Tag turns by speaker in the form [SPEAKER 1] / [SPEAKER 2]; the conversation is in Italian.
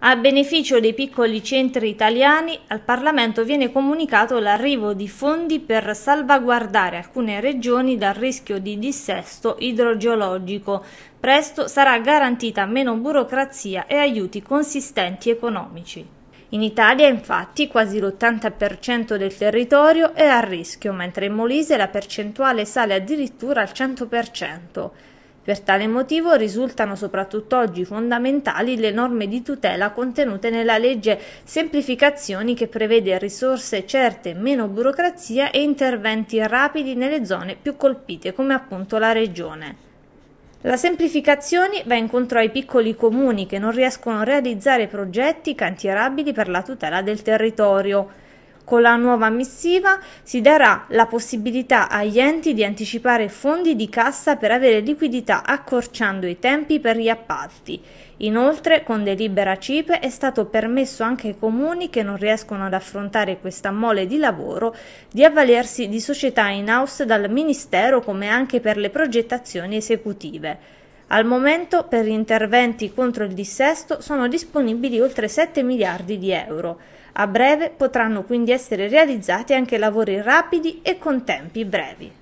[SPEAKER 1] A beneficio dei piccoli centri italiani, al Parlamento viene comunicato l'arrivo di fondi per salvaguardare alcune regioni dal rischio di dissesto idrogeologico. Presto sarà garantita meno burocrazia e aiuti consistenti economici. In Italia infatti quasi l'80% del territorio è a rischio, mentre in Molise la percentuale sale addirittura al 100%. Per tale motivo risultano soprattutto oggi fondamentali le norme di tutela contenute nella legge semplificazioni che prevede risorse certe, meno burocrazia e interventi rapidi nelle zone più colpite come appunto la regione. La semplificazione va incontro ai piccoli comuni che non riescono a realizzare progetti cantierabili per la tutela del territorio. Con la nuova missiva si darà la possibilità agli enti di anticipare fondi di cassa per avere liquidità accorciando i tempi per gli appalti. Inoltre, con delibera CIPE è stato permesso anche ai comuni che non riescono ad affrontare questa mole di lavoro di avvalersi di società in house dal Ministero come anche per le progettazioni esecutive. Al momento per gli interventi contro il dissesto sono disponibili oltre 7 miliardi di euro. A breve potranno quindi essere realizzati anche lavori rapidi e con tempi brevi.